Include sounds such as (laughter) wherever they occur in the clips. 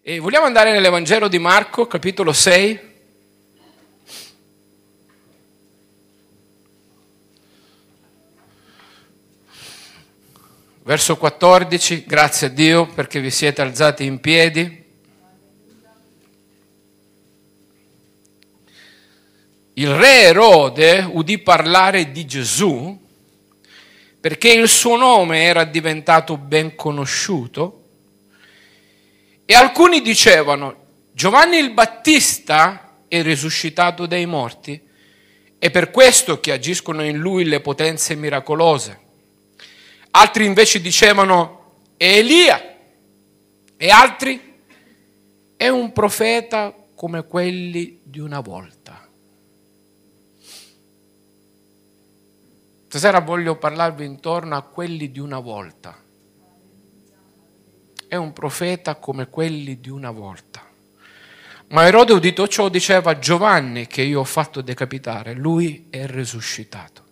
E vogliamo andare nell'Evangelo di Marco, capitolo 6? Verso 14, grazie a Dio perché vi siete alzati in piedi. Il re Erode udì parlare di Gesù perché il suo nome era diventato ben conosciuto e alcuni dicevano, Giovanni il Battista è risuscitato dai morti, è per questo che agiscono in lui le potenze miracolose. Altri invece dicevano, è Elia, e altri, è un profeta come quelli di una volta. Stasera voglio parlarvi intorno a quelli di una volta è un profeta come quelli di una volta. Ma Erode, udito ciò, diceva Giovanni che io ho fatto decapitare, lui è risuscitato.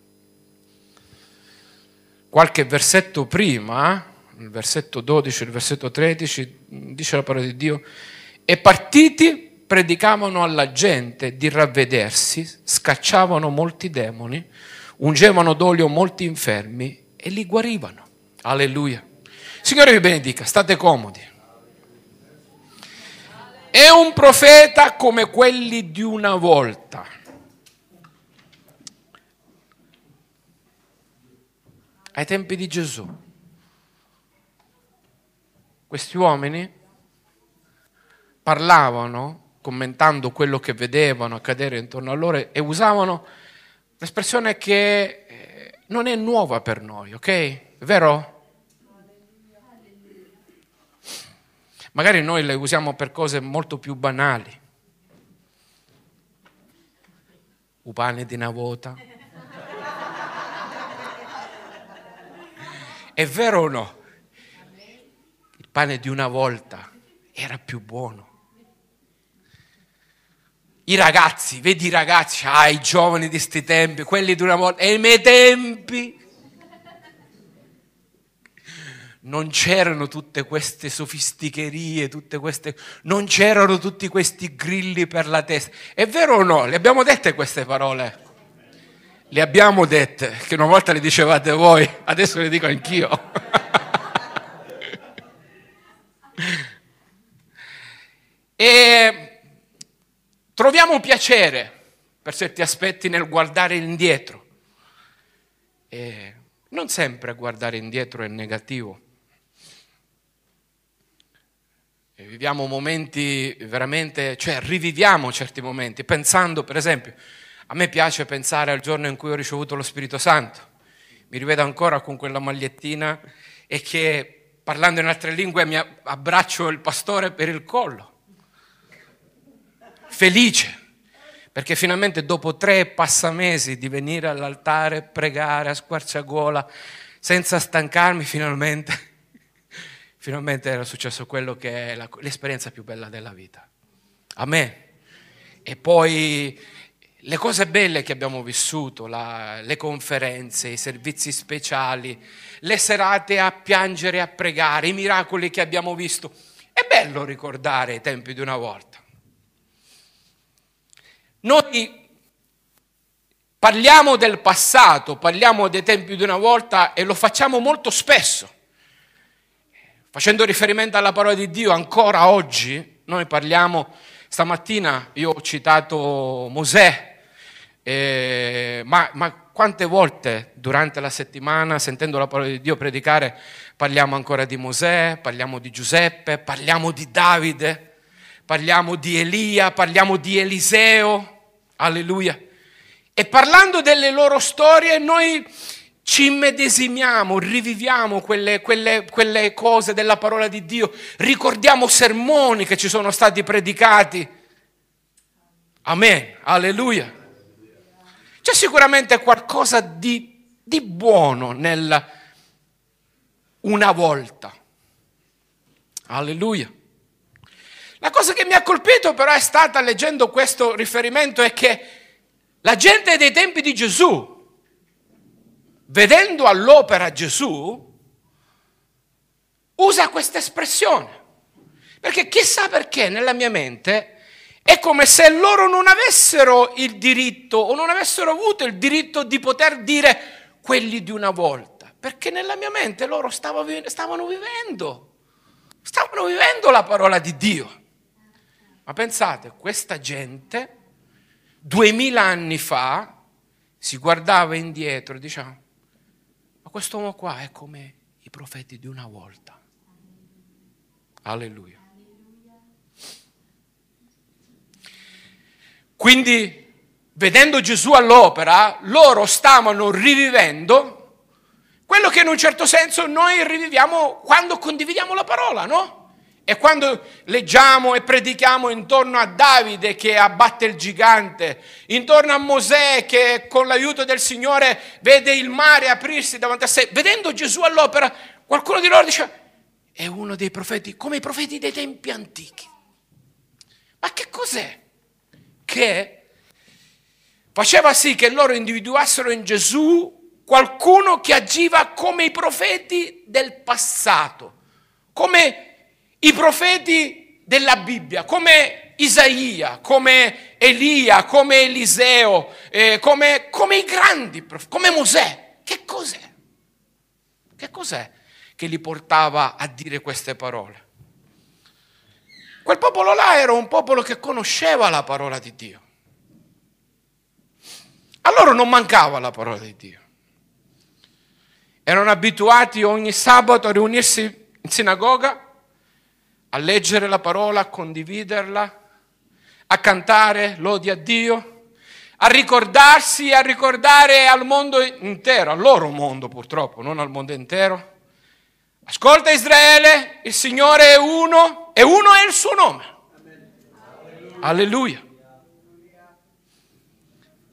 Qualche versetto prima, il versetto 12, il versetto 13, dice la parola di Dio, e partiti predicavano alla gente di ravvedersi, scacciavano molti demoni, ungevano d'olio molti infermi e li guarivano. Alleluia. Signore vi benedica, state comodi. È un profeta come quelli di una volta. Ai tempi di Gesù, questi uomini parlavano, commentando quello che vedevano accadere intorno a loro e usavano l'espressione che eh, non è nuova per noi, ok? Vero? Magari noi le usiamo per cose molto più banali. Un pane di una volta. È vero o no? Il pane di una volta era più buono. I ragazzi, vedi i ragazzi, ah, i giovani di questi tempi, quelli di una volta, e i miei tempi non c'erano tutte queste sofisticherie, tutte queste, non c'erano tutti questi grilli per la testa. È vero o no? Le abbiamo dette queste parole? Le abbiamo dette, che una volta le dicevate voi, adesso le dico anch'io. (laughs) e troviamo piacere per certi aspetti nel guardare indietro. E non sempre guardare indietro è negativo viviamo momenti veramente, cioè riviviamo certi momenti, pensando per esempio, a me piace pensare al giorno in cui ho ricevuto lo Spirito Santo, mi rivedo ancora con quella magliettina e che parlando in altre lingue mi abbraccio il pastore per il collo, felice, perché finalmente dopo tre passamesi di venire all'altare, pregare a squarciagola, senza stancarmi finalmente finalmente era successo quello che è la, l'esperienza più bella della vita. A me. E poi le cose belle che abbiamo vissuto, la, le conferenze, i servizi speciali, le serate a piangere, a pregare, i miracoli che abbiamo visto. È bello ricordare i tempi di una volta. Noi parliamo del passato, parliamo dei tempi di una volta e lo facciamo molto spesso. Facendo riferimento alla parola di Dio, ancora oggi noi parliamo, stamattina io ho citato Mosè, eh, ma, ma quante volte durante la settimana, sentendo la parola di Dio predicare, parliamo ancora di Mosè, parliamo di Giuseppe, parliamo di Davide, parliamo di Elia, parliamo di Eliseo, alleluia. E parlando delle loro storie, noi ci immedesimiamo, riviviamo quelle, quelle, quelle, cose della parola di Dio, ricordiamo sermoni che ci sono stati predicati. Amen, alleluia. C'è sicuramente qualcosa di, di buono nel una volta. Alleluia. La cosa che mi ha colpito però è stata, leggendo questo riferimento, è che la gente dei tempi di Gesù, vedendo all'opera Gesù, usa questa espressione. Perché chissà perché nella mia mente è come se loro non avessero il diritto o non avessero avuto il diritto di poter dire quelli di una volta, perché nella mia mente loro stavano vivendo, stavano vivendo la parola di Dio. Ma pensate, questa gente duemila anni fa si guardava indietro diciamo, Quest'uomo qua è come i profeti di una volta. Alleluia. Quindi, vedendo Gesù all'opera, loro stavano rivivendo quello che in un certo senso noi riviviamo quando condividiamo la parola, no? E quando leggiamo e predichiamo intorno a Davide che abbatte il gigante, intorno a Mosè che con l'aiuto del Signore vede il mare aprirsi davanti a sé, vedendo Gesù all'opera, qualcuno di loro dice, è uno dei profeti, come i profeti dei tempi antichi. Ma che cos'è? Che faceva sì che loro individuassero in Gesù qualcuno che agiva come i profeti del passato, come i profeti della Bibbia, come Isaia, come Elia, come Eliseo, eh, come, come i grandi, profeti, come Mosè, che cos'è? Che cos'è che li portava a dire queste parole? Quel popolo là era un popolo che conosceva la parola di Dio. A loro non mancava la parola di Dio. Erano abituati ogni sabato a riunirsi in sinagoga a leggere la parola, a condividerla, a cantare lodi a Dio, a ricordarsi, a ricordare al mondo intero, al loro mondo purtroppo, non al mondo intero. Ascolta Israele, il Signore è uno e uno è il suo nome. Alleluia. Alleluia.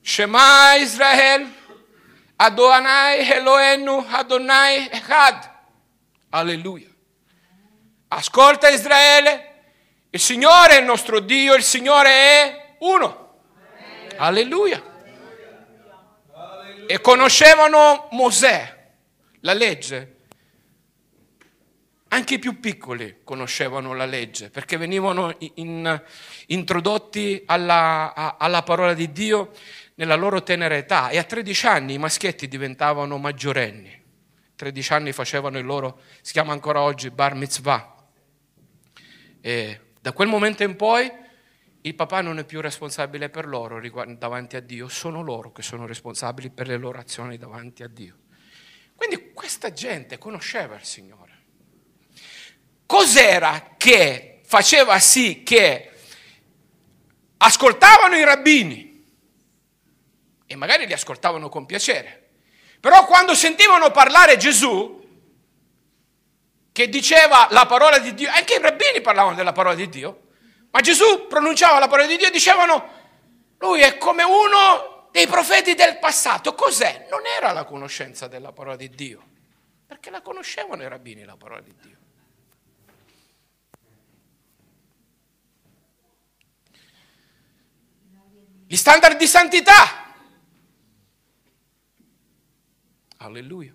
Shema Israel, Adonai Eloenu, Adonai Echad. Alleluia. Ascolta Israele, il Signore è il nostro Dio, il Signore è uno. Alleluia. E conoscevano Mosè, la legge. Anche i più piccoli conoscevano la legge perché venivano in, introdotti alla, alla parola di Dio nella loro tenera età e a 13 anni i maschietti diventavano maggiorenni. 13 anni facevano il loro, si chiama ancora oggi bar mitzvah. E da quel momento in poi il papà non è più responsabile per loro davanti a Dio, sono loro che sono responsabili per le loro azioni davanti a Dio. Quindi questa gente conosceva il Signore. Cos'era che faceva sì che ascoltavano i rabbini e magari li ascoltavano con piacere, però quando sentivano parlare Gesù che diceva la parola di Dio, anche i rabbini parlavano della parola di Dio, ma Gesù pronunciava la parola di Dio e dicevano, lui è come uno dei profeti del passato. Cos'è? Non era la conoscenza della parola di Dio, perché la conoscevano i rabbini la parola di Dio. Gli standard di santità. Alleluia.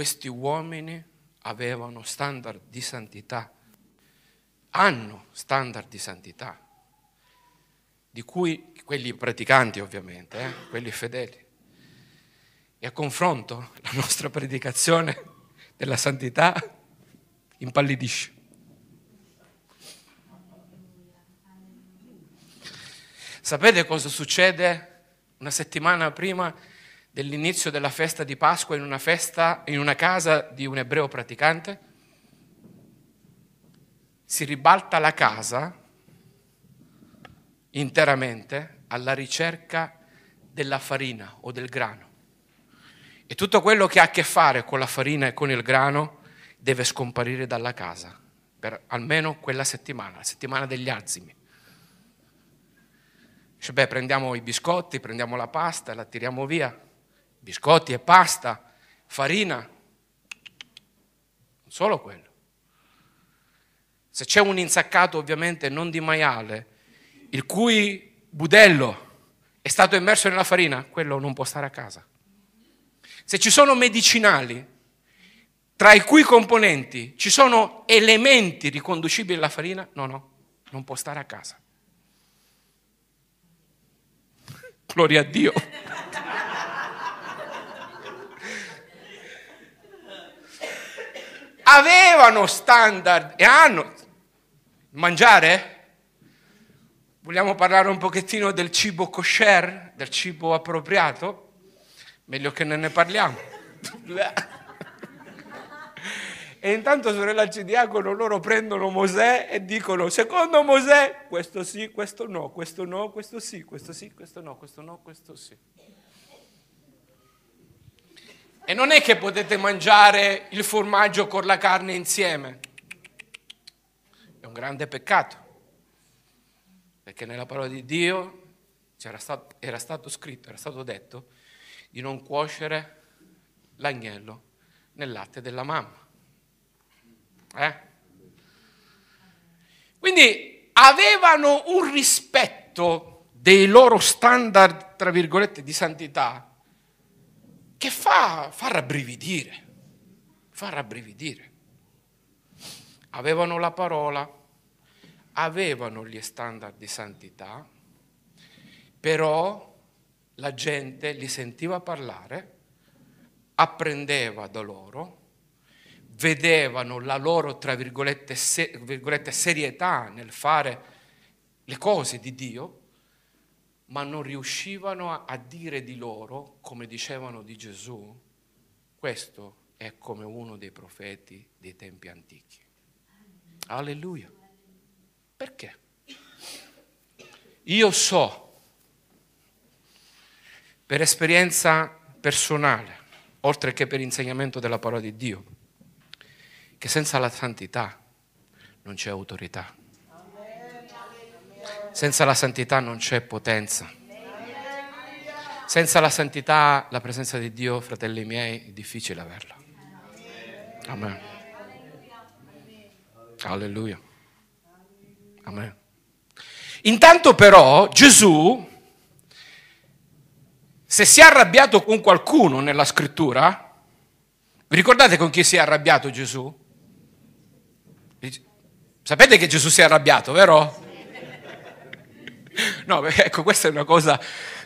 Questi uomini avevano standard di santità, hanno standard di santità, di cui quelli praticanti ovviamente, eh, quelli fedeli. E a confronto la nostra predicazione della santità impallidisce. Sapete cosa succede una settimana prima dell'inizio della festa di Pasqua in una, festa, in una casa di un ebreo praticante? Si ribalta la casa interamente alla ricerca della farina o del grano. E tutto quello che ha a che fare con la farina e con il grano deve scomparire dalla casa per almeno quella settimana, la settimana degli azimi. Cioè, beh, prendiamo i biscotti, prendiamo la pasta, la tiriamo via, biscotti e pasta, farina, non solo quello. Se c'è un insaccato ovviamente non di maiale, il cui budello è stato immerso nella farina, quello non può stare a casa. Se ci sono medicinali tra i cui componenti ci sono elementi riconducibili alla farina, no, no, non può stare a casa. Gloria a Dio. avevano standard e hanno mangiare? Vogliamo parlare un pochettino del cibo kosher, del cibo appropriato? Meglio che non ne parliamo. (laughs) e intanto sorella Cidiacono loro prendono Mosè e dicono secondo Mosè questo sì, questo no, questo no, questo sì, questo sì, questo no, questo no, questo sì. E non è che potete mangiare il formaggio con la carne insieme. È un grande peccato, perché nella parola di Dio era stato, era stato scritto, era stato detto di non cuocere l'agnello nel latte della mamma. Eh? Quindi avevano un rispetto dei loro standard, tra virgolette, di santità che fa, fa rabbrividire, fa rabbrividire. Avevano la parola, avevano gli standard di santità, però la gente li sentiva parlare, apprendeva da loro, vedevano la loro, tra virgolette, se, virgolette serietà nel fare le cose di Dio, ma non riuscivano a, a dire di loro, come dicevano di Gesù, questo è come uno dei profeti dei tempi antichi. Alleluia. Perché? Io so, per esperienza personale, oltre che per insegnamento della parola di Dio, che senza la santità non c'è autorità. Senza la santità non c'è potenza. Senza la santità, la presenza di Dio, fratelli miei, è difficile averla. Amen. Alleluia. Amen. Intanto però Gesù, se si è arrabbiato con qualcuno nella scrittura, vi ricordate con chi si è arrabbiato Gesù? Sapete che Gesù si è arrabbiato, vero? No, ecco, questa è una cosa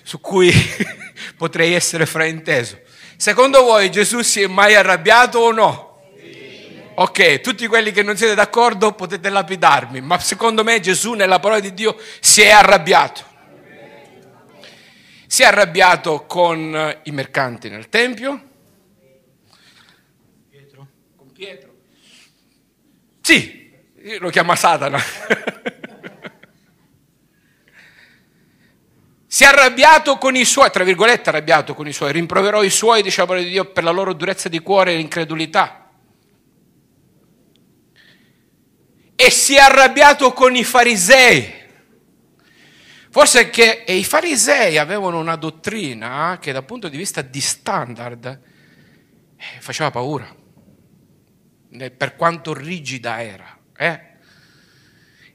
su cui (laughs) potrei essere frainteso. Secondo voi Gesù si è mai arrabbiato o no? Sì. Ok, tutti quelli che non siete d'accordo potete lapidarmi, ma secondo me Gesù nella parola di Dio si è arrabbiato. Si è arrabbiato con eh, i mercanti nel Tempio. Pietro. Con Pietro. Sì, lo chiama Satana. (laughs) si è arrabbiato con i suoi, tra virgolette arrabbiato con i suoi, rimproverò i suoi, dice la parola di Dio, per la loro durezza di cuore e l'incredulità. E si è arrabbiato con i farisei. Forse che i farisei avevano una dottrina che dal punto di vista di standard eh, faceva paura, eh, per quanto rigida era. Eh?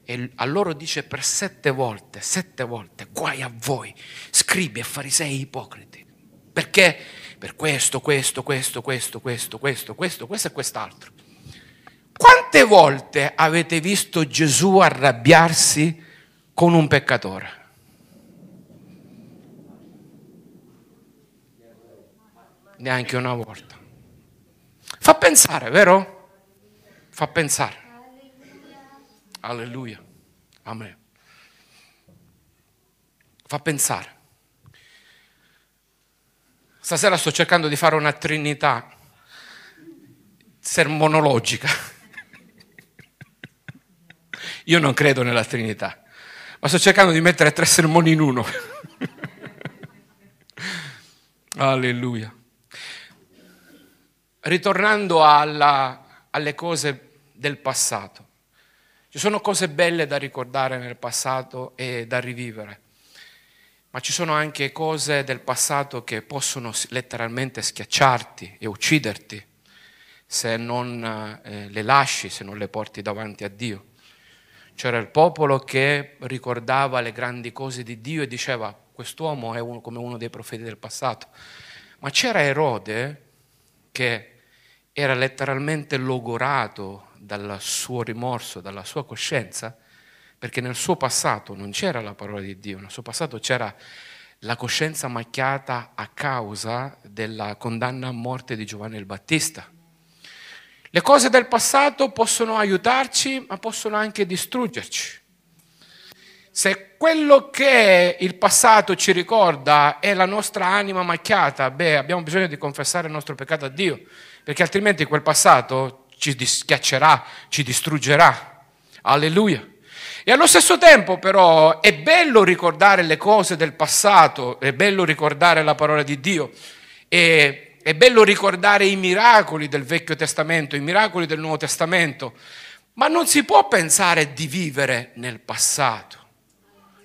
E a loro dice per sette volte, sette volte, guai a voi, scribi e farisei ipocriti. Perché? Per questo, questo, questo, questo, questo, questo, questo, questo e quest'altro. Quante volte avete visto Gesù arrabbiarsi con un peccatore? Neanche una volta. Fa pensare, vero? Fa pensare. Alleluia. Amen. Fa pensare. Stasera sto cercando di fare una trinità sermonologica. (laughs) Io non credo nella trinità, ma sto cercando di mettere tre sermoni in uno. (laughs) Alleluia. Ritornando alla, alle cose del passato, ci sono cose belle da ricordare nel passato e da rivivere, ma ci sono anche cose del passato che possono letteralmente schiacciarti e ucciderti se non eh, le lasci, se non le porti davanti a Dio. C'era il popolo che ricordava le grandi cose di Dio e diceva quest'uomo è uno, come uno dei profeti del passato. Ma c'era Erode che era letteralmente logorato dal suo rimorso, dalla sua coscienza, perché nel suo passato non c'era la parola di Dio, nel suo passato c'era la coscienza macchiata a causa della condanna a morte di Giovanni il Battista. Le cose del passato possono aiutarci, ma possono anche distruggerci. Se quello che il passato ci ricorda è la nostra anima macchiata, beh, abbiamo bisogno di confessare il nostro peccato a Dio, perché altrimenti quel passato ci schiaccerà, ci distruggerà. Alleluia. E allo stesso tempo però è bello ricordare le cose del passato, è bello ricordare la parola di Dio, è, è bello ricordare i miracoli del Vecchio Testamento, i miracoli del Nuovo Testamento, ma non si può pensare di vivere nel passato,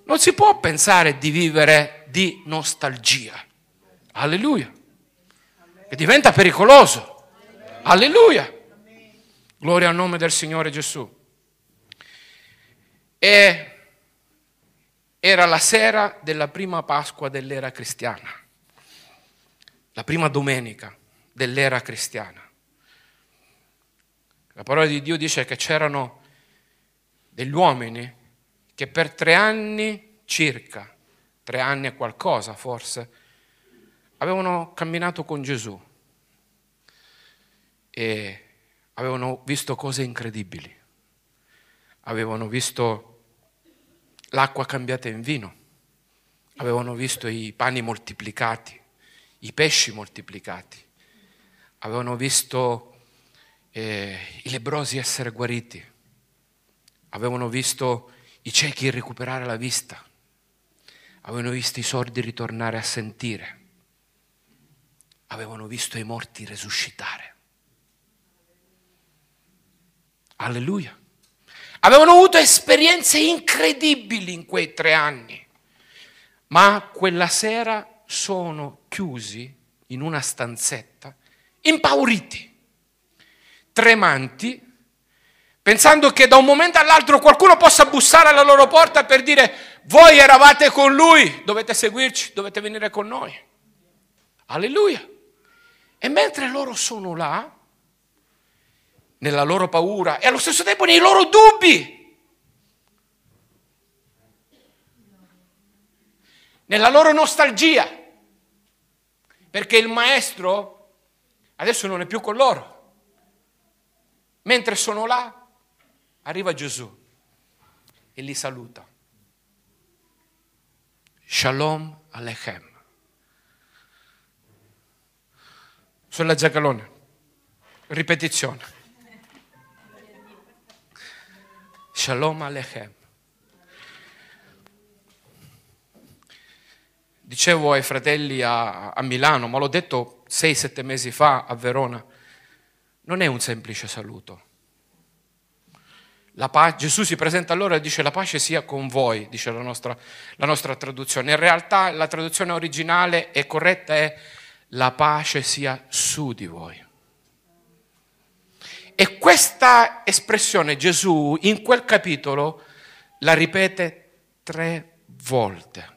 non si può pensare di vivere di nostalgia. Alleluia. E diventa pericoloso. Alleluia. Gloria al nome del Signore Gesù. E era la sera della prima Pasqua dell'era cristiana, la prima domenica dell'era cristiana. La parola di Dio dice che c'erano degli uomini che per tre anni circa, tre anni e qualcosa forse, avevano camminato con Gesù e avevano visto cose incredibili, avevano visto l'acqua cambiata in vino, avevano visto i pani moltiplicati, i pesci moltiplicati, avevano visto eh, i lebrosi essere guariti, avevano visto i ciechi recuperare la vista, avevano visto i sordi ritornare a sentire, avevano visto i morti resuscitare. Alleluia. Avevano avuto esperienze incredibili in quei tre anni, ma quella sera sono chiusi in una stanzetta, impauriti, tremanti, pensando che da un momento all'altro qualcuno possa bussare alla loro porta per dire voi eravate con lui, dovete seguirci, dovete venire con noi. Alleluia. E mentre loro sono là, nella loro paura e allo stesso tempo nei loro dubbi. Nella loro nostalgia, perché il maestro adesso non è più con loro. Mentre sono là, arriva Gesù e li saluta. Shalom Alechem. Sulla Giacalone, ripetizione. Shalom Alechem. Dicevo ai fratelli a, a Milano, ma l'ho detto 6-7 mesi fa a Verona, non è un semplice saluto. Pace, Gesù si presenta allora e dice la pace sia con voi, dice la nostra, la nostra traduzione. In realtà la traduzione originale e corretta è la pace sia su di voi. E questa espressione Gesù in quel capitolo la ripete tre volte.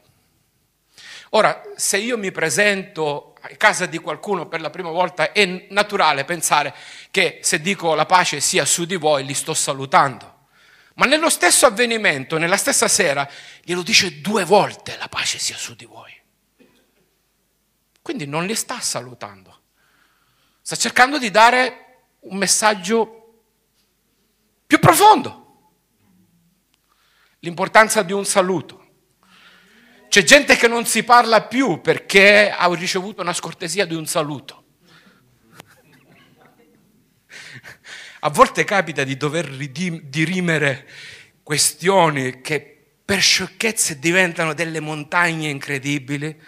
Ora, se io mi presento a casa di qualcuno per la prima volta è naturale pensare che se dico la pace sia su di voi li sto salutando. Ma nello stesso avvenimento, nella stessa sera, glielo dice due volte la pace sia su di voi. Quindi non li sta salutando. Sta cercando di dare un messaggio più profondo. L'importanza di un saluto. C'è gente che non si parla più perché ha ricevuto una scortesia di un saluto. A volte capita di dover dirimere questioni che per sciocchezze diventano delle montagne incredibili.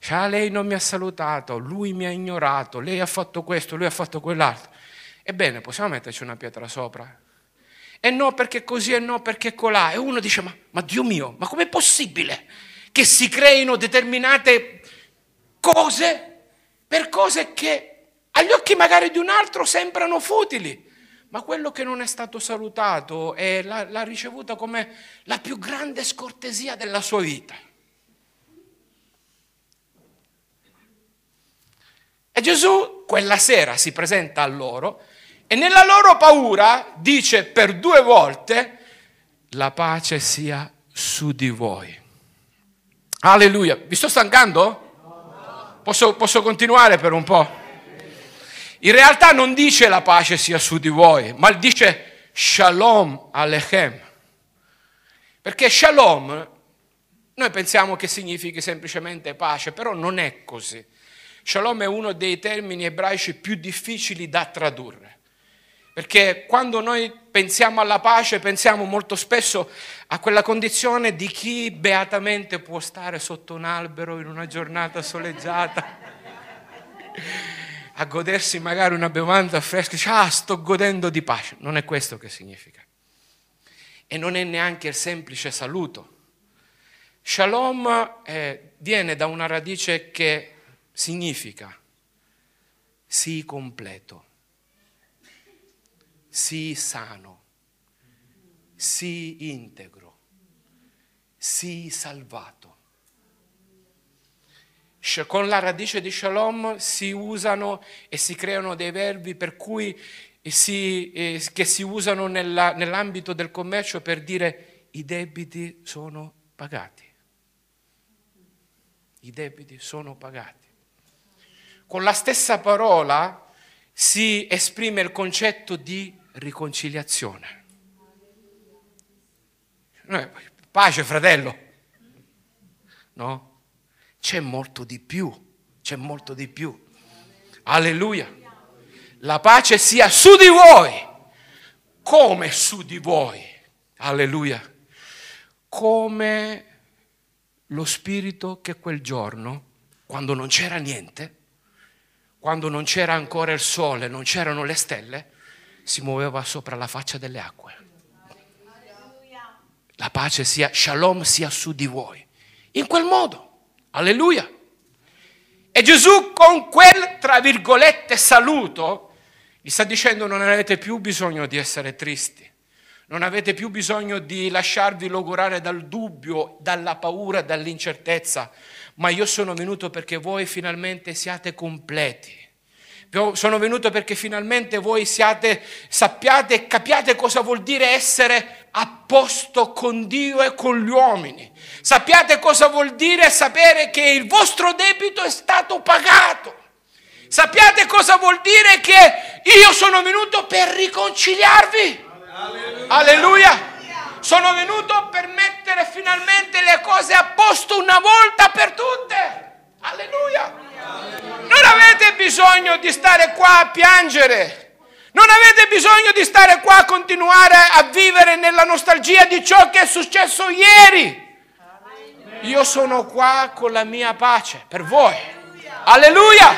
Cioè, ah, lei non mi ha salutato, lui mi ha ignorato, lei ha fatto questo, lui ha fatto quell'altro. Ebbene, possiamo metterci una pietra sopra? E eh no perché così, e eh no perché colà. E uno dice, ma, ma Dio mio, ma com'è possibile che si creino determinate cose per cose che agli occhi magari di un altro sembrano futili? ma quello che non è stato salutato e l'ha, l'ha, ricevuta come la più grande scortesia della sua vita. E Gesù quella sera si presenta a loro e nella loro paura dice per due volte, la pace sia su di voi. Alleluia. Vi sto stancando? Posso, posso continuare per un po'? In realtà non dice la pace sia su di voi, ma dice shalom alechem. Perché shalom noi pensiamo che significhi semplicemente pace, però non è così. Shalom è uno dei termini ebraici più difficili da tradurre. Perché quando noi pensiamo alla pace, pensiamo molto spesso a quella condizione di chi beatamente può stare sotto un albero in una giornata soleggiata, a godersi magari una bevanda fresca, dice, ah, sto godendo di pace. Non è questo che significa. E non è neanche il semplice saluto. Shalom eh, viene da una radice che significa sii completo sii sano, sii integro, sii salvato. Con la radice di shalom si usano e si creano dei verbi per cui eh, si, eh, che si usano nella, nell'ambito del commercio per dire i debiti sono pagati. I debiti sono pagati. Con la stessa parola si esprime il concetto di riconciliazione. Eh, pace fratello, no? C'è molto di più, c'è molto di più. Alleluia. La pace sia su di voi, come su di voi. Alleluia. Come lo spirito che quel giorno, quando non c'era niente, quando non c'era ancora il sole, non c'erano le stelle, si muoveva sopra la faccia delle acque. La pace sia, shalom sia su di voi. In quel modo, alleluia. E Gesù con quel, tra virgolette, saluto, gli sta dicendo non avete più bisogno di essere tristi, non avete più bisogno di lasciarvi logorare dal dubbio, dalla paura, dall'incertezza, ma io sono venuto perché voi finalmente siate completi sono venuto perché finalmente voi siate, sappiate e capiate cosa vuol dire essere a posto con Dio e con gli uomini. Sappiate cosa vuol dire sapere che il vostro debito è stato pagato. Sappiate cosa vuol dire che io sono venuto per riconciliarvi. Alleluia. Alleluia. Sono venuto per mettere finalmente le cose a posto una volta per tutte. Alleluia. Non avete bisogno di stare qua a piangere. Non avete bisogno di stare qua a continuare a vivere nella nostalgia di ciò che è successo ieri. Io sono qua con la mia pace per voi. Alleluia.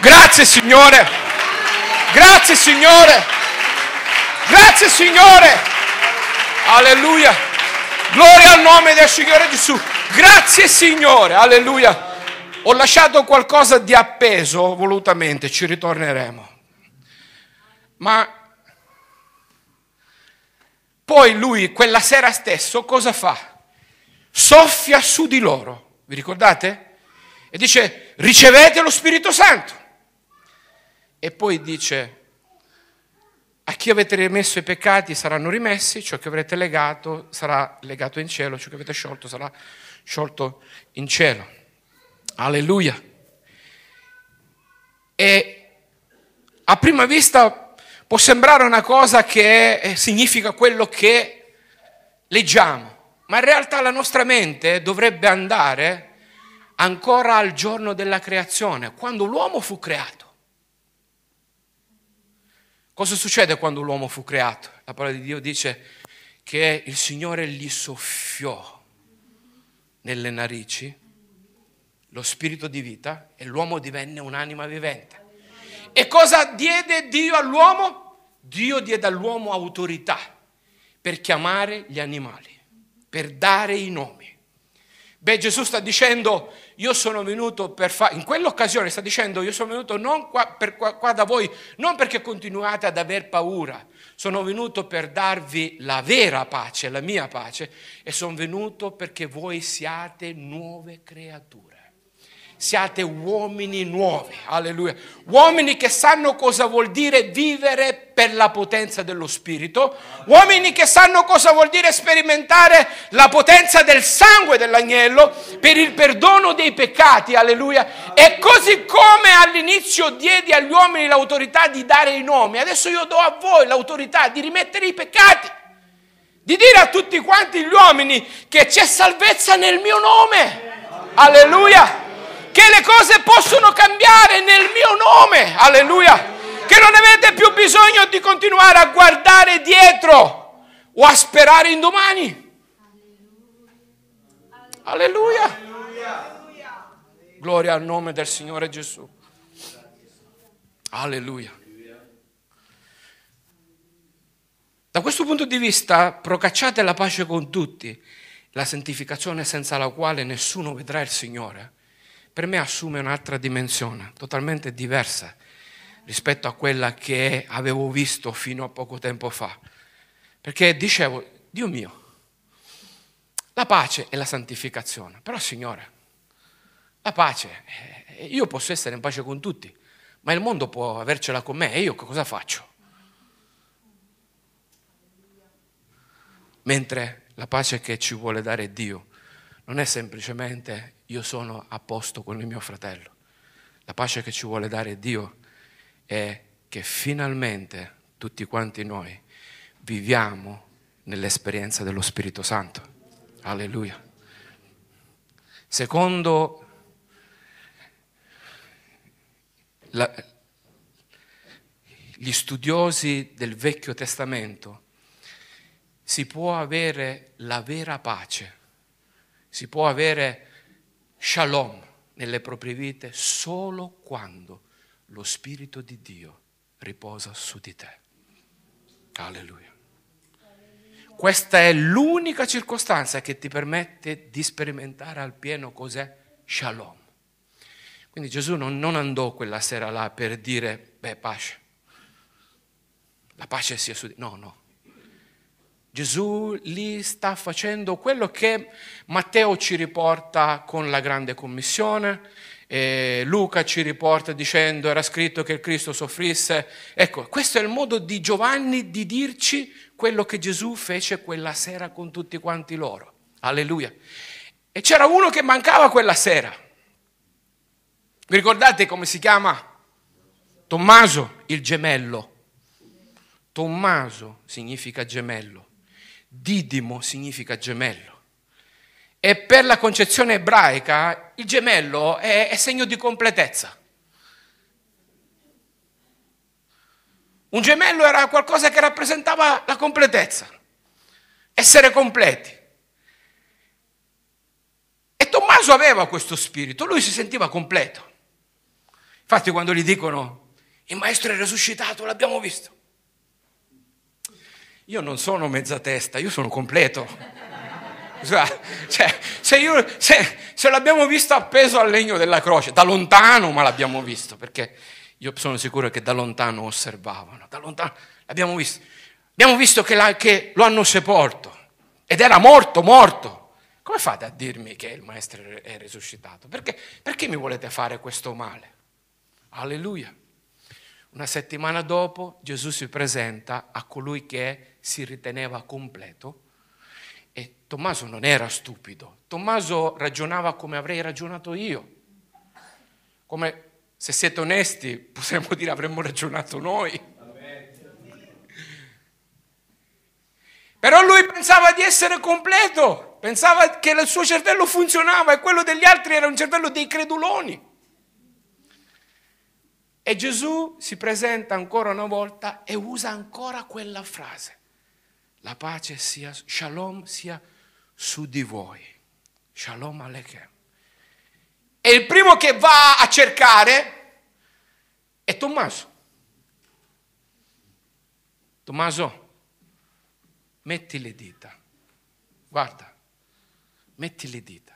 Grazie Signore. Grazie Signore. Grazie Signore. Alleluia. Gloria al nome del Signore Gesù. Grazie Signore. Alleluia. Ho lasciato qualcosa di appeso volutamente, ci ritorneremo. Ma poi lui quella sera stesso cosa fa? Soffia su di loro, vi ricordate? E dice, ricevete lo Spirito Santo. E poi dice, a chi avete rimesso i peccati saranno rimessi, ciò che avrete legato sarà legato in cielo, ciò che avete sciolto sarà sciolto in cielo. Alleluia. E a prima vista può sembrare una cosa che eh, significa quello che leggiamo, ma in realtà la nostra mente dovrebbe andare ancora al giorno della creazione, quando l'uomo fu creato. Cosa succede quando l'uomo fu creato? La parola di Dio dice che il Signore gli soffiò nelle narici lo spirito di vita e l'uomo divenne un'anima vivente. E cosa diede Dio all'uomo? Dio diede all'uomo autorità per chiamare gli animali, per dare i nomi. Beh, Gesù sta dicendo, io sono venuto per fare, in quell'occasione sta dicendo, io sono venuto non qua, per, qua, qua da voi, non perché continuate ad aver paura, sono venuto per darvi la vera pace, la mia pace, e sono venuto perché voi siate nuove creature siate uomini nuovi, alleluia, uomini che sanno cosa vuol dire vivere per la potenza dello Spirito, uomini che sanno cosa vuol dire sperimentare la potenza del sangue dell'agnello per il perdono dei peccati, alleluia. E così come all'inizio diedi agli uomini l'autorità di dare i nomi, adesso io do a voi l'autorità di rimettere i peccati, di dire a tutti quanti gli uomini che c'è salvezza nel mio nome, alleluia che le cose possono cambiare nel mio nome, alleluia, che non avete più bisogno di continuare a guardare dietro o a sperare in domani. Alleluia. Gloria al nome del Signore Gesù. Alleluia. Da questo punto di vista, procacciate la pace con tutti, la santificazione senza la quale nessuno vedrà il Signore per me assume un'altra dimensione, totalmente diversa rispetto a quella che avevo visto fino a poco tempo fa. Perché dicevo, Dio mio, la pace è la santificazione, però Signore, la pace, eh, io posso essere in pace con tutti, ma il mondo può avercela con me e io cosa faccio? Mentre la pace che ci vuole dare Dio non è semplicemente io sono a posto con il mio fratello. La pace che ci vuole dare Dio è che finalmente tutti quanti noi viviamo nell'esperienza dello Spirito Santo. Alleluia. Secondo la, gli studiosi del Vecchio Testamento, si può avere la vera pace, si può avere shalom nelle proprie vite solo quando lo Spirito di Dio riposa su di te. Alleluia. Questa è l'unica circostanza che ti permette di sperimentare al pieno cos'è shalom. Quindi Gesù non, andò quella sera là per dire, beh, pace, la pace sia su di te. No, no. Gesù lì sta facendo quello che Matteo ci riporta con la grande commissione, Luca ci riporta dicendo era scritto che il Cristo soffrisse. Ecco, questo è il modo di Giovanni di dirci quello che Gesù fece quella sera con tutti quanti loro. Alleluia. E c'era uno che mancava quella sera. Vi ricordate come si chiama? Tommaso, il gemello. Tommaso significa gemello. Didimo significa gemello. E per la concezione ebraica il gemello è, è segno di completezza. Un gemello era qualcosa che rappresentava la completezza, essere completi. E Tommaso aveva questo spirito, lui si sentiva completo. Infatti quando gli dicono il maestro è risuscitato, l'abbiamo visto. Io non sono mezza testa, io sono completo. Cioè, cioè, se, io, se, se l'abbiamo visto appeso al legno della croce, da lontano, ma l'abbiamo visto, perché io sono sicuro che da lontano osservavano, da lontano l'abbiamo visto. Abbiamo visto che, la, che lo hanno sepolto ed era morto, morto. Come fate a dirmi che il maestro è risuscitato? Perché, perché mi volete fare questo male? Alleluia. Una settimana dopo Gesù si presenta a colui che è si riteneva completo. E Tommaso non era stupido, Tommaso ragionava come avrei ragionato io, come se siete onesti possiamo dire avremmo ragionato noi. Però lui pensava di essere completo, pensava che il suo cervello funzionava e quello degli altri era un cervello dei creduloni. E Gesù si presenta ancora una volta e usa ancora quella frase. La pace sia, shalom sia su di voi. Shalom Alechem. E il primo che va a cercare è Tommaso. Tommaso, metti le dita. Guarda, metti le dita.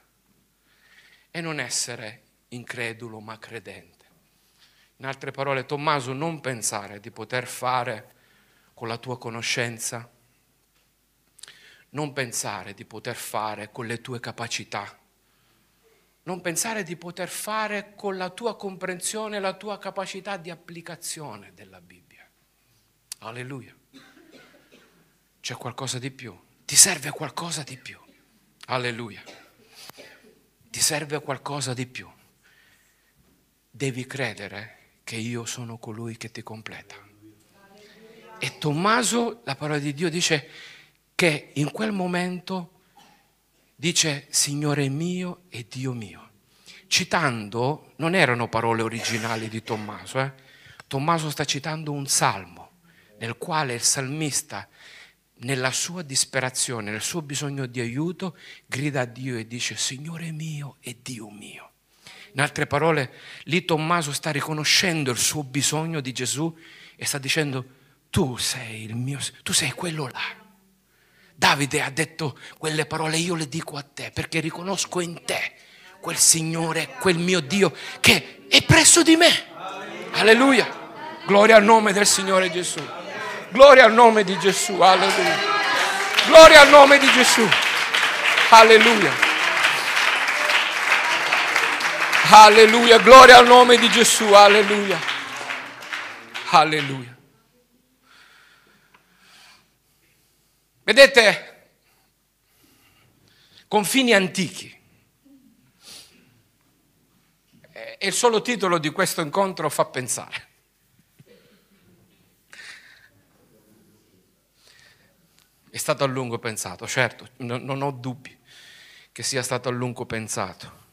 E non essere incredulo ma credente. In altre parole, Tommaso, non pensare di poter fare con la tua conoscenza non pensare di poter fare con le tue capacità. Non pensare di poter fare con la tua comprensione la tua capacità di applicazione della Bibbia. Alleluia. C'è qualcosa di più. Ti serve qualcosa di più. Alleluia. Ti serve qualcosa di più. Devi credere che io sono colui che ti completa. E Tommaso, la parola di Dio dice, che in quel momento dice Signore mio e Dio mio. Citando, non erano parole originali di Tommaso, eh? Tommaso sta citando un salmo nel quale il salmista, nella sua disperazione, nel suo bisogno di aiuto, grida a Dio e dice Signore mio e Dio mio. In altre parole, lì Tommaso sta riconoscendo il suo bisogno di Gesù e sta dicendo tu sei il mio, tu sei quello là Davide ha detto quelle parole, io le dico a te perché riconosco in te quel Signore, quel mio Dio che è presso di me. Alleluia. Gloria al nome del Signore Gesù. Gloria al nome di Gesù. Alleluia. Gloria al nome di Gesù. Alleluia. Alleluia. Gloria al nome di Gesù. Alleluia. Alleluia. Vedete, confini antichi. E il solo titolo di questo incontro fa pensare. È stato a lungo pensato, certo, non ho dubbi che sia stato a lungo pensato.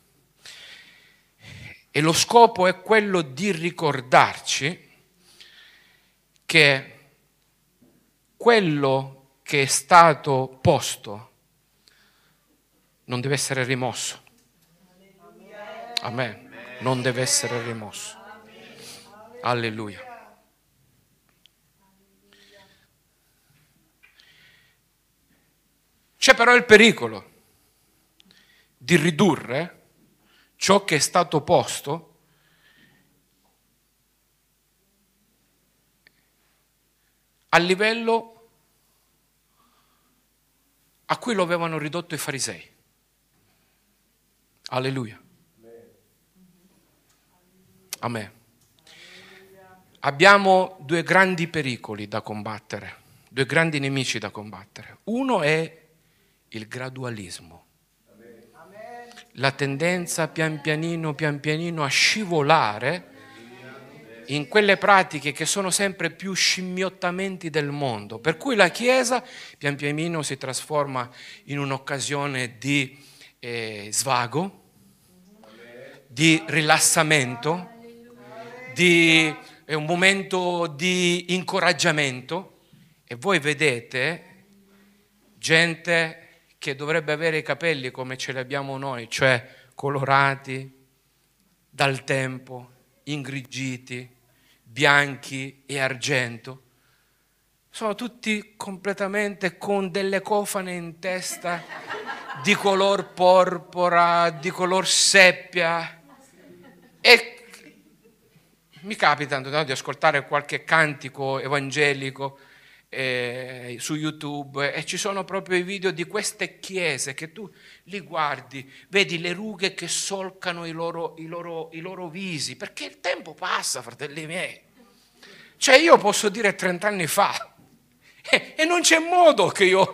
E lo scopo è quello di ricordarci che quello che è stato posto non deve essere rimosso. Amen. Non deve essere rimosso. Alleluia. C'è però il pericolo di ridurre ciò che è stato posto a livello a cui lo avevano ridotto i farisei. Alleluia. Amen. Abbiamo due grandi pericoli da combattere, due grandi nemici da combattere. Uno è il gradualismo, la tendenza pian pianino, pian pianino a scivolare in quelle pratiche che sono sempre più scimmiottamenti del mondo, per cui la Chiesa pian pianino si trasforma in un'occasione di eh, svago, di rilassamento, di è un momento di incoraggiamento e voi vedete gente che dovrebbe avere i capelli come ce li abbiamo noi, cioè colorati dal tempo, ingrigiti, bianchi e argento. Sono tutti completamente con delle cofane in testa di color porpora, di color seppia. E mi capita no, di ascoltare qualche cantico evangelico eh, su YouTube e ci sono proprio i video di queste chiese che tu li guardi, vedi le rughe che solcano i loro, i loro, i loro visi, perché il tempo passa, fratelli miei. Cioè io posso dire 30 anni fa e non c'è modo che io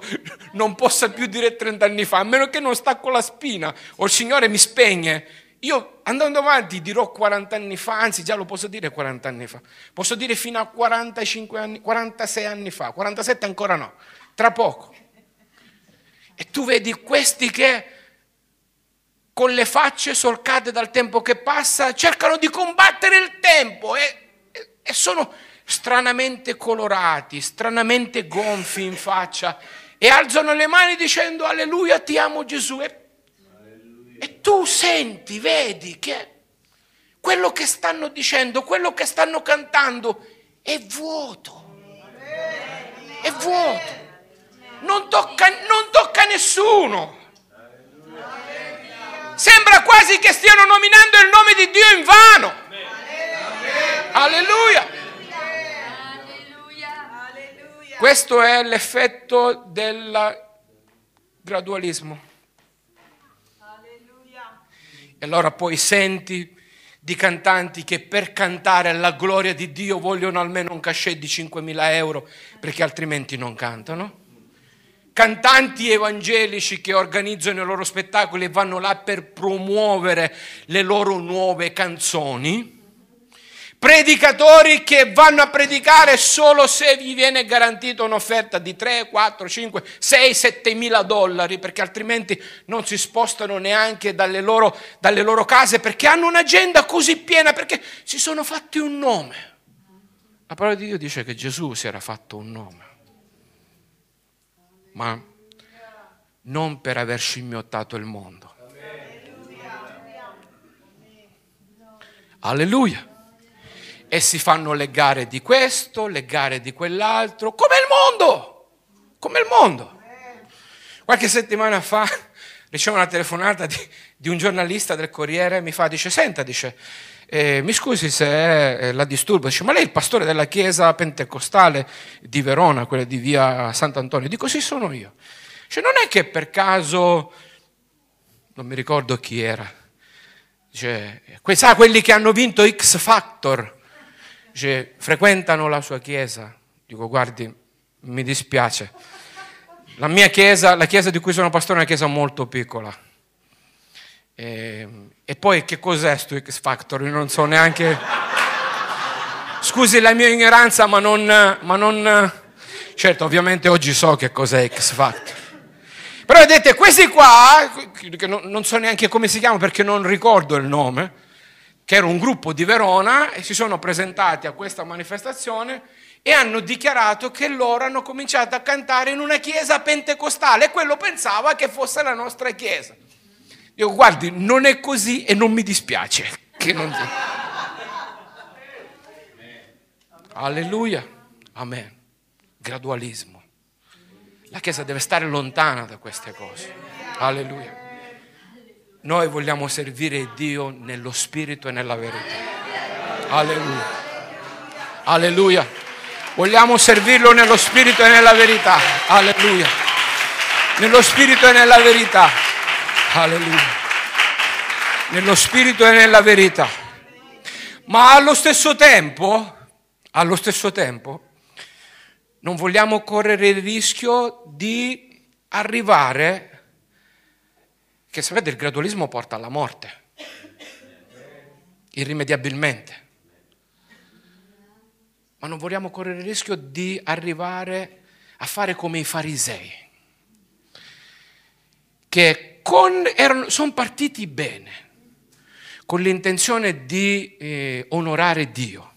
non possa più dire 30 anni fa, a meno che non stacco la spina o il Signore mi spegne. Io andando avanti dirò 40 anni fa, anzi già lo posso dire 40 anni fa, posso dire fino a 45 anni, 46 anni fa, 47 ancora no, tra poco. E tu vedi questi che con le facce solcate dal tempo che passa cercano di combattere il tempo e, e, e sono stranamente colorati, stranamente gonfi in faccia, e alzano le mani dicendo alleluia, ti amo Gesù. E, e tu senti, vedi che quello che stanno dicendo, quello che stanno cantando è vuoto. È vuoto. Non tocca, non tocca nessuno. Sembra quasi che stiano nominando il nome di Dio in vano. Alleluia. Questo è l'effetto del gradualismo. Alleluia. E allora poi senti di cantanti che per cantare la gloria di Dio vogliono almeno un cachet di 5.000 euro perché altrimenti non cantano. Cantanti evangelici che organizzano i loro spettacoli e vanno là per promuovere le loro nuove canzoni predicatori che vanno a predicare solo se gli viene garantita un'offerta di 3, 4, 5, 6, 7 mila dollari, perché altrimenti non si spostano neanche dalle loro, dalle loro case, perché hanno un'agenda così piena, perché si sono fatti un nome. La parola di Dio dice che Gesù si era fatto un nome, ma non per aver scimmiottato il mondo. Alleluia e si fanno le gare di questo, le gare di quell'altro, come il mondo, come il mondo. Qualche settimana fa (laughs) ricevo una telefonata di, di un giornalista del Corriere, mi fa, dice, senta, dice, eh, mi scusi se eh, la disturbo, dice, ma lei è il pastore della chiesa pentecostale di Verona, quella di via Sant'Antonio? Dico, sì, sono io. Dice, non è che per caso, non mi ricordo chi era, dice, sa quelli che hanno vinto X Factor, Dice, cioè, frequentano la sua chiesa. Dico, guardi, mi dispiace. La mia chiesa, la chiesa di cui sono pastore, è una chiesa molto piccola. E, ehm, e poi che cos'è sto X Factor? non so neanche... (laughs) Scusi la mia ignoranza, ma non, ma non... Certo, ovviamente oggi so che cos'è X Factor. Però vedete, questi qua, eh, non so neanche come si chiamano perché non ricordo il nome, che era un gruppo di Verona, e si sono presentati a questa manifestazione e hanno dichiarato che loro hanno cominciato a cantare in una chiesa pentecostale e quello pensava che fosse la nostra chiesa. Io guardi, non è così e non mi dispiace che non sia. Alleluia, amen. Gradualismo. La chiesa deve stare lontana da queste cose. Alleluia. Noi vogliamo servire Dio nello spirito e nella verità. Alleluia. Alleluia. Vogliamo servirlo nello spirito e nella verità. Alleluia. Nello spirito e nella verità. Alleluia. Nello spirito e nella verità. Ma allo stesso tempo, allo stesso tempo, non vogliamo correre il rischio di arrivare a che sapete, il gradualismo porta alla morte, irrimediabilmente. Ma non vogliamo correre il rischio di arrivare a fare come i farisei, che sono partiti bene, con l'intenzione di eh, onorare Dio,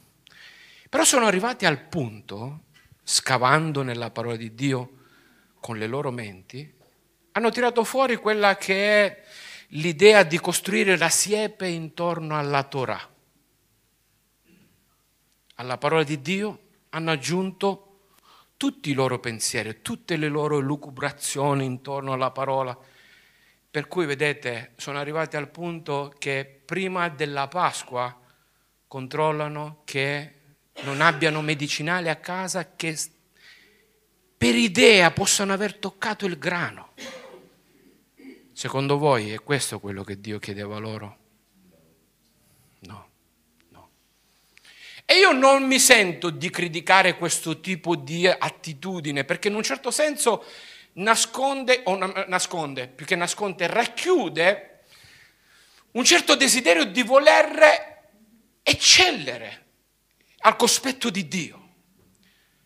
però sono arrivati al punto, scavando nella parola di Dio con le loro menti, hanno tirato fuori quella che è l'idea di costruire la siepe intorno alla Torah. Alla parola di Dio hanno aggiunto tutti i loro pensieri, tutte le loro lucubrazioni intorno alla parola. Per cui, vedete, sono arrivati al punto che prima della Pasqua controllano che non abbiano medicinali a casa che per idea possano aver toccato il grano. Secondo voi è questo quello che Dio chiedeva loro? No, no. E io non mi sento di criticare questo tipo di attitudine, perché in un certo senso nasconde, o nasconde, più che nasconde, racchiude un certo desiderio di voler eccellere al cospetto di Dio.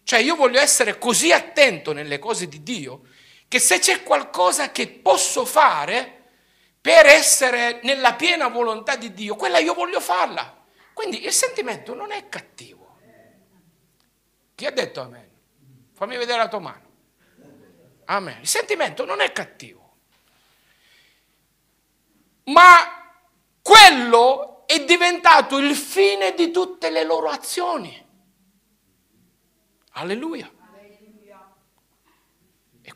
Cioè io voglio essere così attento nelle cose di Dio che se c'è qualcosa che posso fare per essere nella piena volontà di Dio, quella io voglio farla. Quindi il sentimento non è cattivo. Chi ha detto amen? Fammi vedere la tua mano. Amen. Il sentimento non è cattivo. Ma quello è diventato il fine di tutte le loro azioni. Alleluia.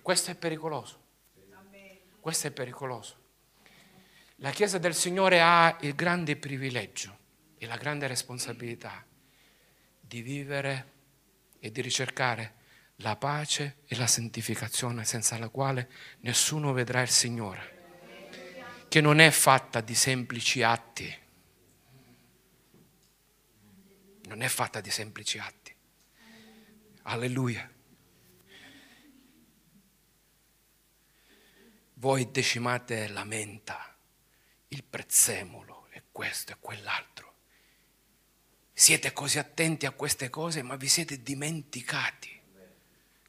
Questo è pericoloso. Questo è pericoloso. La Chiesa del Signore ha il grande privilegio e la grande responsabilità di vivere e di ricercare la pace e la santificazione senza la quale nessuno vedrà il Signore, che non è fatta di semplici atti, non è fatta di semplici atti. Alleluia. voi decimate la menta, il prezzemolo e questo e quell'altro. Siete così attenti a queste cose, ma vi siete dimenticati.